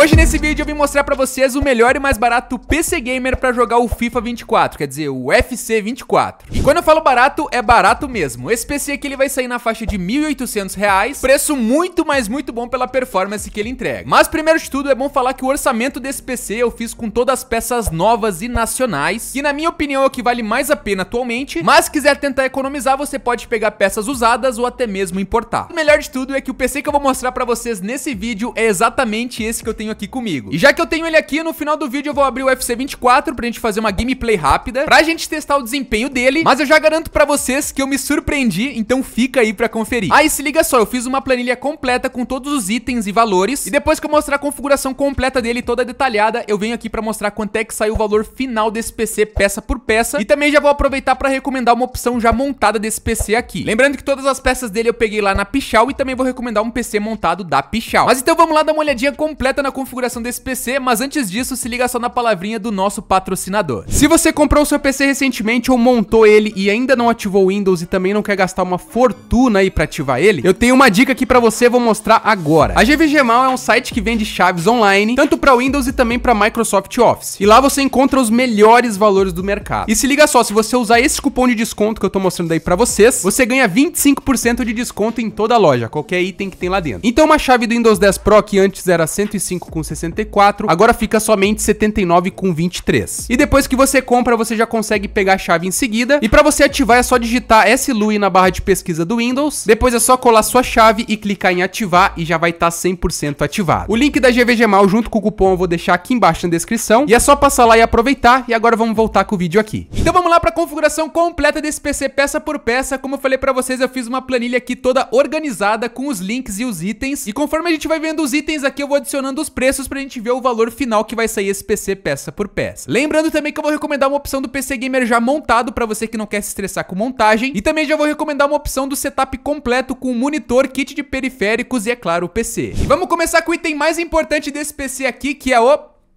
Hoje nesse vídeo eu vim mostrar pra vocês o melhor e mais barato PC Gamer pra jogar o FIFA 24, quer dizer, o FC 24. E quando eu falo barato, é barato mesmo. Esse PC aqui ele vai sair na faixa de R$ 1.800, reais, preço muito, mas muito bom pela performance que ele entrega. Mas primeiro de tudo é bom falar que o orçamento desse PC eu fiz com todas as peças novas e nacionais, que na minha opinião é o que vale mais a pena atualmente, mas quiser tentar economizar você pode pegar peças usadas ou até mesmo importar. O melhor de tudo é que o PC que eu vou mostrar pra vocês nesse vídeo é exatamente esse que eu tenho tenho aqui comigo. E já que eu tenho ele aqui, no final do vídeo eu vou abrir o fc 24 pra gente fazer uma gameplay rápida, pra gente testar o desempenho dele, mas eu já garanto pra vocês que eu me surpreendi, então fica aí pra conferir. Aí ah, se liga só, eu fiz uma planilha completa com todos os itens e valores, e depois que eu mostrar a configuração completa dele, toda detalhada, eu venho aqui pra mostrar quanto é que saiu o valor final desse PC peça por peça, e também já vou aproveitar pra recomendar uma opção já montada desse PC aqui. Lembrando que todas as peças dele eu peguei lá na Pichal, e também vou recomendar um PC montado da Pichal. Mas então vamos lá dar uma olhadinha completa na configuração desse PC, mas antes disso, se liga só na palavrinha do nosso patrocinador. Se você comprou seu PC recentemente ou montou ele e ainda não ativou o Windows e também não quer gastar uma fortuna aí pra ativar ele, eu tenho uma dica aqui pra você, vou mostrar agora. A Mal é um site que vende chaves online, tanto pra Windows e também pra Microsoft Office. E lá você encontra os melhores valores do mercado. E se liga só, se você usar esse cupom de desconto que eu tô mostrando aí pra vocês, você ganha 25% de desconto em toda a loja, qualquer item que tem lá dentro. Então uma chave do Windows 10 Pro que antes era 105 com 64, agora fica somente 79 com 23. E depois que você compra, você já consegue pegar a chave em seguida, e para você ativar é só digitar SLUI na barra de pesquisa do Windows, depois é só colar sua chave e clicar em ativar e já vai estar tá 100% ativado. O link da Mal junto com o cupom eu vou deixar aqui embaixo na descrição, e é só passar lá e aproveitar, e agora vamos voltar com o vídeo aqui. Então vamos lá para a configuração completa desse PC peça por peça, como eu falei para vocês, eu fiz uma planilha aqui toda organizada com os links e os itens, e conforme a gente vai vendo os itens aqui, eu vou adicionando os preços pra gente ver o valor final que vai sair esse PC peça por peça. Lembrando também que eu vou recomendar uma opção do PC Gamer já montado pra você que não quer se estressar com montagem. E também já vou recomendar uma opção do setup completo com monitor, kit de periféricos e, é claro, o PC. E vamos começar com o item mais importante desse PC aqui, que é o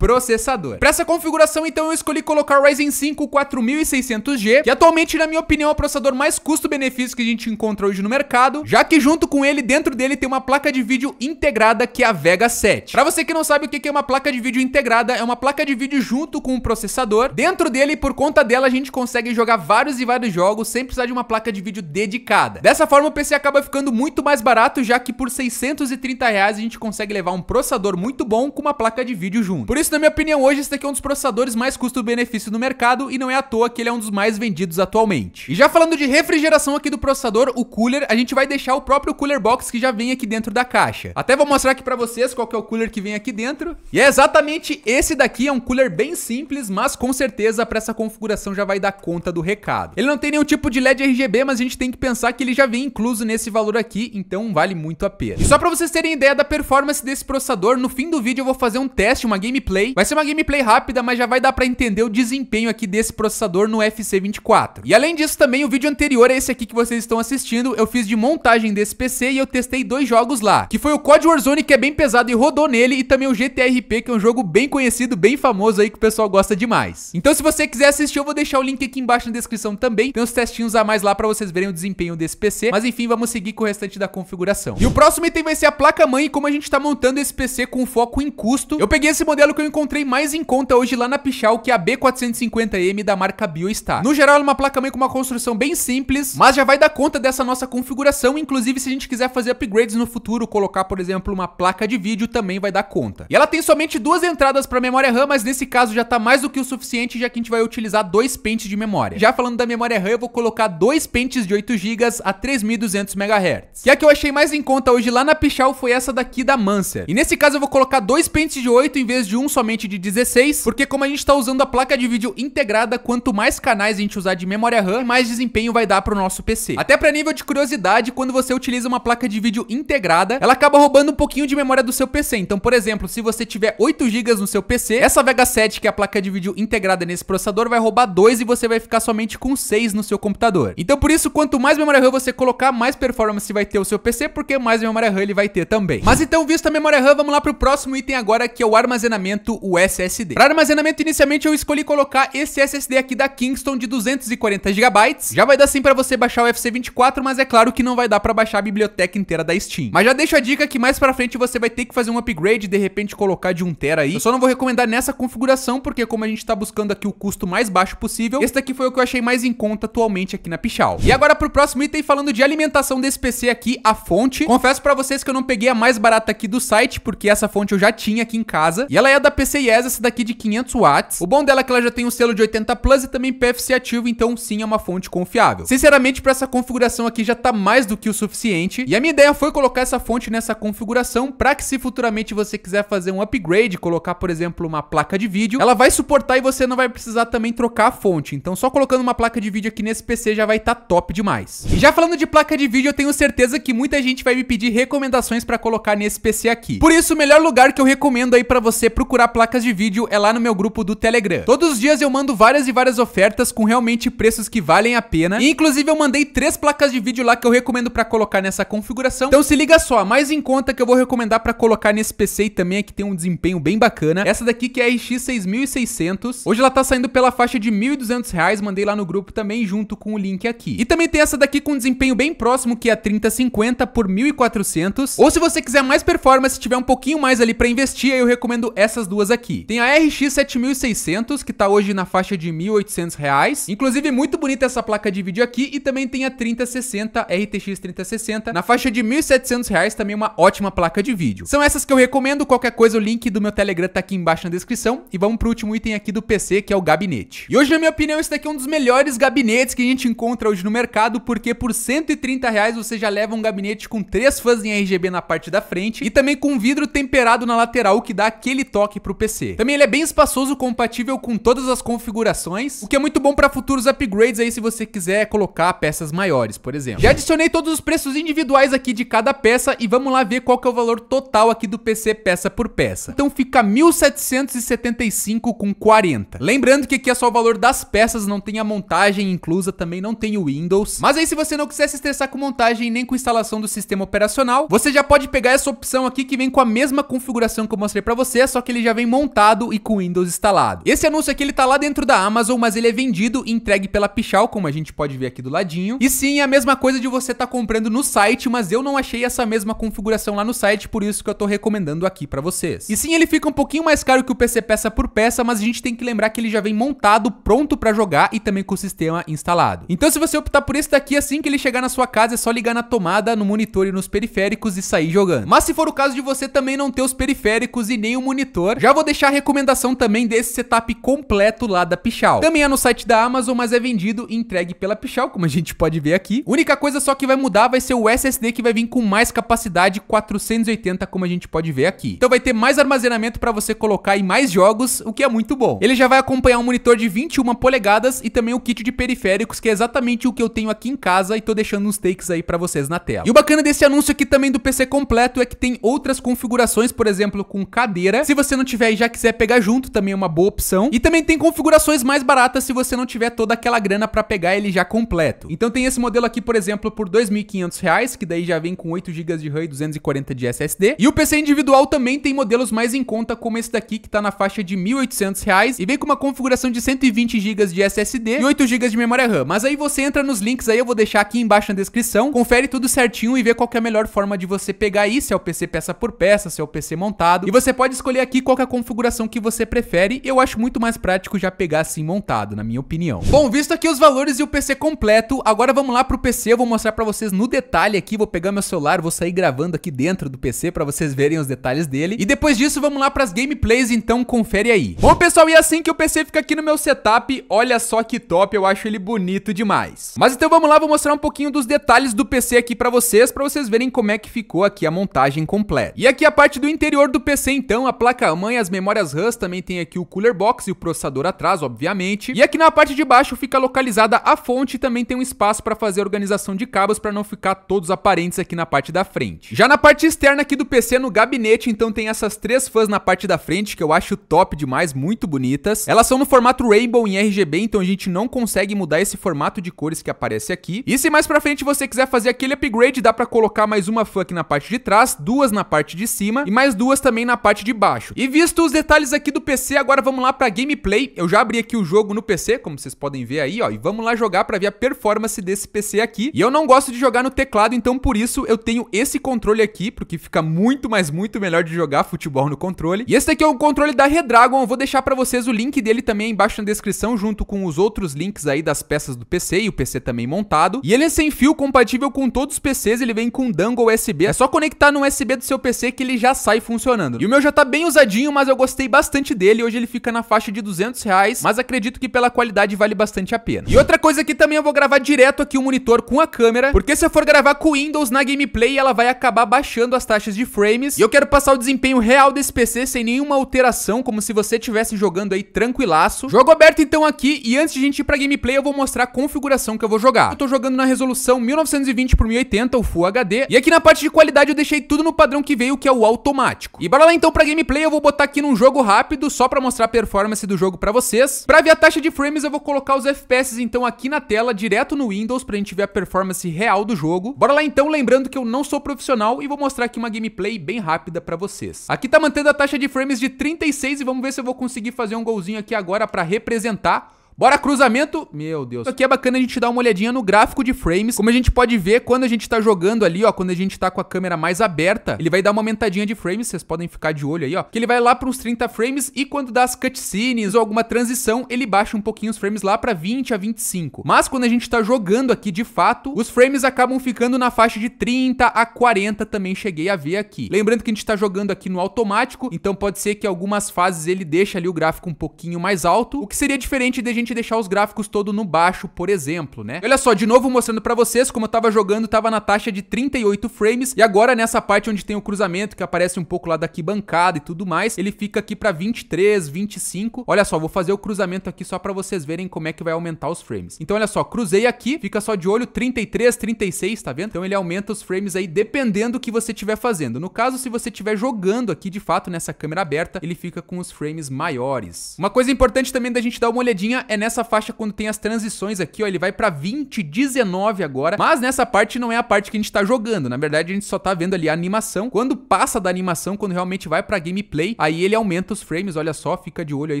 processador. Para essa configuração, então, eu escolhi colocar o Ryzen 5 4600G, que atualmente, na minha opinião, é o processador mais custo-benefício que a gente encontra hoje no mercado, já que junto com ele, dentro dele tem uma placa de vídeo integrada, que é a Vega 7. Para você que não sabe o que é uma placa de vídeo integrada, é uma placa de vídeo junto com o um processador. Dentro dele, por conta dela, a gente consegue jogar vários e vários jogos sem precisar de uma placa de vídeo dedicada. Dessa forma, o PC acaba ficando muito mais barato, já que por 630 reais a gente consegue levar um processador muito bom com uma placa de vídeo junto. Por isso, isso, na minha opinião, hoje esse daqui é um dos processadores mais custo-benefício do mercado e não é à toa que ele é um dos mais vendidos atualmente. E já falando de refrigeração aqui do processador, o cooler, a gente vai deixar o próprio cooler box que já vem aqui dentro da caixa. Até vou mostrar aqui pra vocês qual que é o cooler que vem aqui dentro. E é exatamente esse daqui, é um cooler bem simples, mas com certeza pra essa configuração já vai dar conta do recado. Ele não tem nenhum tipo de LED RGB, mas a gente tem que pensar que ele já vem incluso nesse valor aqui, então vale muito a pena. E só pra vocês terem ideia da performance desse processador, no fim do vídeo eu vou fazer um teste, uma gameplay Vai ser uma gameplay rápida, mas já vai dar pra entender o desempenho aqui desse processador no FC24. E além disso também, o vídeo anterior é esse aqui que vocês estão assistindo, eu fiz de montagem desse PC e eu testei dois jogos lá, que foi o COD Warzone, que é bem pesado e rodou nele, e também o GTRP, que é um jogo bem conhecido, bem famoso aí, que o pessoal gosta demais. Então se você quiser assistir, eu vou deixar o link aqui embaixo na descrição também, tem uns testinhos a mais lá pra vocês verem o desempenho desse PC, mas enfim, vamos seguir com o restante da configuração. E o próximo item vai ser a placa-mãe, como a gente tá montando esse PC com foco em custo. Eu peguei esse modelo que eu encontrei mais em conta hoje lá na Pichal, que é a B450M da marca BioStar. No geral, ela é uma placa-mãe com uma construção bem simples, mas já vai dar conta dessa nossa configuração, inclusive se a gente quiser fazer upgrades no futuro, colocar, por exemplo, uma placa de vídeo, também vai dar conta. E ela tem somente duas entradas para memória RAM, mas nesse caso já tá mais do que o suficiente, já que a gente vai utilizar dois pentes de memória. Já falando da memória RAM, eu vou colocar dois pentes de 8 GB a 3200 MHz. E a que eu achei mais em conta hoje lá na Pichal foi essa daqui da Mancer. E nesse caso eu vou colocar dois pentes de 8 em vez de um só somente de 16, porque como a gente tá usando a placa de vídeo integrada, quanto mais canais a gente usar de memória RAM, mais desempenho vai dar pro nosso PC. Até pra nível de curiosidade, quando você utiliza uma placa de vídeo integrada, ela acaba roubando um pouquinho de memória do seu PC. Então, por exemplo, se você tiver 8 GB no seu PC, essa Vega 7, que é a placa de vídeo integrada nesse processador, vai roubar 2 e você vai ficar somente com 6 no seu computador. Então, por isso, quanto mais memória RAM você colocar, mais performance vai ter o seu PC, porque mais memória RAM ele vai ter também. Mas então, visto a memória RAM, vamos lá pro próximo item agora, que é o armazenamento armazenamento, o SSD. Para armazenamento, inicialmente eu escolhi colocar esse SSD aqui da Kingston de 240 GB. Já vai dar sim para você baixar o fc 24, mas é claro que não vai dar para baixar a biblioteca inteira da Steam. Mas já deixo a dica que mais para frente você vai ter que fazer um upgrade, de repente colocar de 1 tera aí. Eu só não vou recomendar nessa configuração, porque como a gente tá buscando aqui o custo mais baixo possível, esse daqui foi o que eu achei mais em conta atualmente aqui na Pichal. E agora pro próximo item, falando de alimentação desse PC aqui, a fonte. Confesso para vocês que eu não peguei a mais barata aqui do site, porque essa fonte eu já tinha aqui em casa. E ela é da da PC IES, essa daqui de 500 watts. O bom dela é que ela já tem um selo de 80 Plus e também PFC ativo, então sim, é uma fonte confiável. Sinceramente, para essa configuração aqui já tá mais do que o suficiente. E a minha ideia foi colocar essa fonte nessa configuração para que se futuramente você quiser fazer um upgrade, colocar, por exemplo, uma placa de vídeo, ela vai suportar e você não vai precisar também trocar a fonte. Então só colocando uma placa de vídeo aqui nesse PC já vai estar tá top demais. E já falando de placa de vídeo, eu tenho certeza que muita gente vai me pedir recomendações para colocar nesse PC aqui. Por isso, o melhor lugar que eu recomendo aí para você procurar procurar placas de vídeo é lá no meu grupo do Telegram. Todos os dias eu mando várias e várias ofertas com realmente preços que valem a pena. E, inclusive eu mandei três placas de vídeo lá que eu recomendo para colocar nessa configuração. Então se liga só, mais em conta que eu vou recomendar para colocar nesse PC e também é que tem um desempenho bem bacana. Essa daqui que é a RX 6600. Hoje ela tá saindo pela faixa de R$ 1.200, reais, mandei lá no grupo também junto com o link aqui. E também tem essa daqui com um desempenho bem próximo que é a 3050 por 1.400. Ou se você quiser mais performance, tiver um pouquinho mais ali para investir, eu recomendo essas duas aqui. Tem a RX 7600, que tá hoje na faixa de R$ 1.800. Reais. Inclusive, muito bonita essa placa de vídeo aqui. E também tem a 3060, RTX 3060, na faixa de R$ 1.700. Reais, também uma ótima placa de vídeo. São essas que eu recomendo. Qualquer coisa, o link do meu Telegram tá aqui embaixo na descrição. E vamos pro último item aqui do PC, que é o gabinete. E hoje, na minha opinião, esse daqui é um dos melhores gabinetes que a gente encontra hoje no mercado, porque por R$ 130 reais você já leva um gabinete com três fãs em RGB na parte da frente e também com vidro temperado na lateral, o que dá aquele toque pro para o PC. Também ele é bem espaçoso, compatível com todas as configurações, o que é muito bom para futuros upgrades aí se você quiser colocar peças maiores, por exemplo. Já adicionei todos os preços individuais aqui de cada peça e vamos lá ver qual que é o valor total aqui do PC peça por peça. Então fica 1775 com 40. Lembrando que aqui é só o valor das peças, não tem a montagem inclusa, também não tem o Windows. Mas aí se você não quiser se estressar com montagem nem com instalação do sistema operacional, você já pode pegar essa opção aqui que vem com a mesma configuração que eu mostrei para você, só que ele já já vem montado e com Windows instalado. Esse anúncio aqui ele tá lá dentro da Amazon, mas ele é vendido e entregue pela Pichal, como a gente pode ver aqui do ladinho. E sim, é a mesma coisa de você tá comprando no site, mas eu não achei essa mesma configuração lá no site, por isso que eu tô recomendando aqui para vocês. E sim, ele fica um pouquinho mais caro que o PC peça por peça, mas a gente tem que lembrar que ele já vem montado, pronto para jogar e também com o sistema instalado. Então se você optar por esse daqui assim que ele chegar na sua casa, é só ligar na tomada, no monitor e nos periféricos e sair jogando. Mas se for o caso de você também não ter os periféricos e nem o monitor, já vou deixar a recomendação também desse setup completo lá da Pichal. Também é no site da Amazon, mas é vendido e entregue pela Pichal, como a gente pode ver aqui. Única coisa só que vai mudar vai ser o SSD que vai vir com mais capacidade, 480, como a gente pode ver aqui. Então vai ter mais armazenamento para você colocar em mais jogos, o que é muito bom. Ele já vai acompanhar um monitor de 21 polegadas e também o kit de periféricos, que é exatamente o que eu tenho aqui em casa e tô deixando uns takes aí para vocês na tela. E o bacana desse anúncio aqui também do PC completo é que tem outras configurações, por exemplo, com cadeira. Se você não tiver e já quiser pegar junto, também é uma boa opção. E também tem configurações mais baratas se você não tiver toda aquela grana para pegar ele já completo. Então tem esse modelo aqui, por exemplo, por R$ 2.500, que daí já vem com 8 GB de RAM e 240 de SSD. E o PC individual também tem modelos mais em conta, como esse daqui, que tá na faixa de R$ 1.800 e vem com uma configuração de 120 GB de SSD e 8 GB de memória RAM. Mas aí você entra nos links aí, eu vou deixar aqui embaixo na descrição, confere tudo certinho e vê qual é a melhor forma de você pegar aí, se é o PC peça por peça, se é o PC montado. E você pode escolher aqui qual é a configuração que você prefere. Eu acho muito mais prático já pegar assim montado, na minha opinião. Bom, visto aqui os valores e o PC completo, agora vamos lá pro PC. Eu vou mostrar pra vocês no detalhe aqui. Vou pegar meu celular, vou sair gravando aqui dentro do PC pra vocês verem os detalhes dele. E depois disso, vamos lá pras gameplays, então confere aí. Bom, pessoal, e é assim que o PC fica aqui no meu setup, olha só que top, eu acho ele bonito demais. Mas então vamos lá, vou mostrar um pouquinho dos detalhes do PC aqui pra vocês, pra vocês verem como é que ficou aqui a montagem completa. E aqui a parte do interior do PC, então, a placa tamanho. As memórias RAM também tem aqui o cooler box e o processador atrás, obviamente. E aqui na parte de baixo fica localizada a fonte e também tem um espaço para fazer a organização de cabos para não ficar todos aparentes aqui na parte da frente. Já na parte externa aqui do PC, no gabinete, então tem essas três fãs na parte da frente que eu acho top demais, muito bonitas. Elas são no formato Rainbow em RGB, então a gente não consegue mudar esse formato de cores que aparece aqui. E se mais pra frente você quiser fazer aquele upgrade, dá pra colocar mais uma fã aqui na parte de trás, duas na parte de cima e mais duas também na parte de baixo. E visto os detalhes aqui do PC, agora vamos lá para gameplay. Eu já abri aqui o jogo no PC, como vocês podem ver aí, ó, e vamos lá jogar para ver a performance desse PC aqui. E eu não gosto de jogar no teclado, então por isso eu tenho esse controle aqui, porque fica muito, mas muito melhor de jogar futebol no controle. E esse aqui é o controle da Redragon, eu vou deixar para vocês o link dele também embaixo na descrição, junto com os outros links aí das peças do PC e o PC também montado. E ele é sem fio, compatível com todos os PCs, ele vem com dangle USB. É só conectar no USB do seu PC que ele já sai funcionando. E o meu já tá bem usadinho, mas eu gostei bastante dele. Hoje ele fica na faixa de 200 reais, mas acredito que pela qualidade vale bastante a pena. E outra coisa que também eu vou gravar direto aqui o monitor com a câmera, porque se eu for gravar com Windows na gameplay, ela vai acabar baixando as taxas de frames. E eu quero passar o desempenho real desse PC sem nenhuma alteração, como se você estivesse jogando aí tranquilaço. Jogo aberto então aqui, e antes de a gente ir pra gameplay, eu vou mostrar a configuração que eu vou jogar. Eu tô jogando na resolução 1920x1080, o Full HD, e aqui na parte de qualidade eu deixei tudo no padrão que veio, que é o automático. E bora lá então pra gameplay, eu vou botar botar aqui num jogo rápido, só pra mostrar a performance do jogo pra vocês. Pra ver a taxa de frames, eu vou colocar os FPS, então, aqui na tela, direto no Windows, pra gente ver a performance real do jogo. Bora lá, então, lembrando que eu não sou profissional e vou mostrar aqui uma gameplay bem rápida pra vocês. Aqui tá mantendo a taxa de frames de 36 e vamos ver se eu vou conseguir fazer um golzinho aqui agora pra representar Bora cruzamento. Meu Deus. Aqui é bacana a gente dar uma olhadinha no gráfico de frames. Como a gente pode ver, quando a gente tá jogando ali, ó, quando a gente tá com a câmera mais aberta, ele vai dar uma aumentadinha de frames, vocês podem ficar de olho aí, ó. Que ele vai lá para uns 30 frames e quando dá as cutscenes ou alguma transição, ele baixa um pouquinho os frames lá para 20 a 25. Mas quando a gente tá jogando aqui de fato, os frames acabam ficando na faixa de 30 a 40 também cheguei a ver aqui. Lembrando que a gente tá jogando aqui no automático, então pode ser que algumas fases ele deixe ali o gráfico um pouquinho mais alto, o que seria diferente de gente gente deixar os gráficos todo no baixo, por exemplo, né? olha só, de novo mostrando pra vocês como eu tava jogando, tava na taxa de 38 frames, e agora nessa parte onde tem o cruzamento, que aparece um pouco lá daqui bancada e tudo mais, ele fica aqui pra 23, 25. Olha só, vou fazer o cruzamento aqui só pra vocês verem como é que vai aumentar os frames. Então, olha só, cruzei aqui, fica só de olho 33, 36, tá vendo? Então ele aumenta os frames aí dependendo do que você estiver fazendo. No caso, se você estiver jogando aqui de fato nessa câmera aberta, ele fica com os frames maiores. Uma coisa importante também da gente dar uma olhadinha é nessa faixa quando tem as transições aqui, ó, ele vai pra 20, 19 agora, mas nessa parte não é a parte que a gente tá jogando, na verdade a gente só tá vendo ali a animação, quando passa da animação, quando realmente vai pra gameplay, aí ele aumenta os frames, olha só, fica de olho aí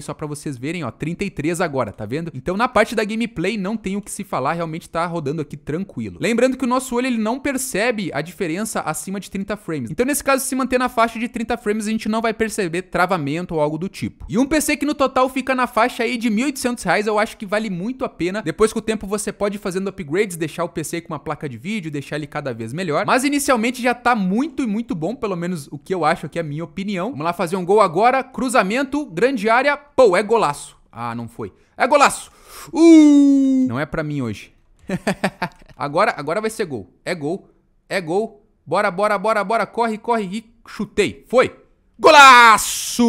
só pra vocês verem, ó, 33 agora, tá vendo? Então na parte da gameplay não tem o que se falar, realmente tá rodando aqui tranquilo. Lembrando que o nosso olho ele não percebe a diferença acima de 30 frames, então nesse caso se manter na faixa de 30 frames a gente não vai perceber travamento ou algo do tipo. E um PC que no total fica na faixa aí de 1.800 eu acho que vale muito a pena. Depois com o tempo você pode ir fazendo upgrades, deixar o PC com uma placa de vídeo, deixar ele cada vez melhor. Mas inicialmente já tá muito e muito bom, pelo menos o que eu acho aqui, é a minha opinião. Vamos lá fazer um gol agora, cruzamento, grande área, pô, é golaço. Ah, não foi. É golaço! Uh! Não é pra mim hoje. agora, agora vai ser gol. É gol. É gol. Bora, bora, bora, bora. Corre, corre e chutei. Foi. Golaço!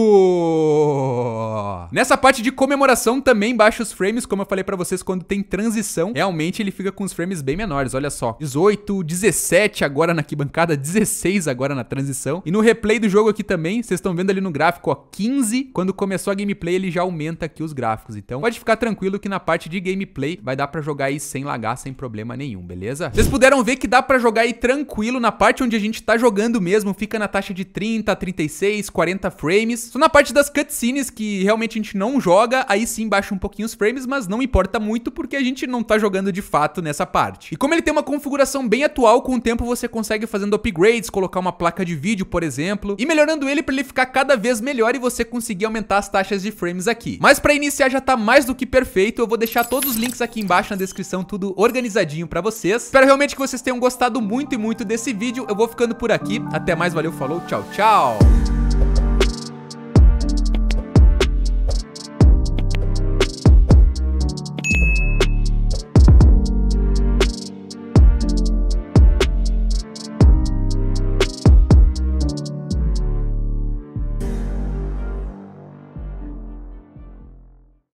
Nessa parte de comemoração também baixa os frames, como eu falei pra vocês, quando tem transição, realmente ele fica com os frames bem menores, olha só. 18, 17 agora na arquibancada, 16 agora na transição. E no replay do jogo aqui também, vocês estão vendo ali no gráfico, ó, 15. Quando começou a gameplay, ele já aumenta aqui os gráficos. Então pode ficar tranquilo que na parte de gameplay vai dar pra jogar aí sem lagar, sem problema nenhum, beleza? Vocês puderam ver que dá pra jogar aí tranquilo na parte onde a gente tá jogando mesmo, fica na taxa de 30, 36, frames, 40 frames. Só na parte das cutscenes que realmente a gente não joga, aí sim baixa um pouquinho os frames, mas não importa muito porque a gente não tá jogando de fato nessa parte. E como ele tem uma configuração bem atual, com o tempo você consegue fazendo upgrades, colocar uma placa de vídeo, por exemplo, e melhorando ele para ele ficar cada vez melhor e você conseguir aumentar as taxas de frames aqui. Mas para iniciar já tá mais do que perfeito, eu vou deixar todos os links aqui embaixo na descrição, tudo organizadinho para vocês. Espero realmente que vocês tenham gostado muito e muito desse vídeo. Eu vou ficando por aqui. Até mais, valeu, falou, tchau, tchau!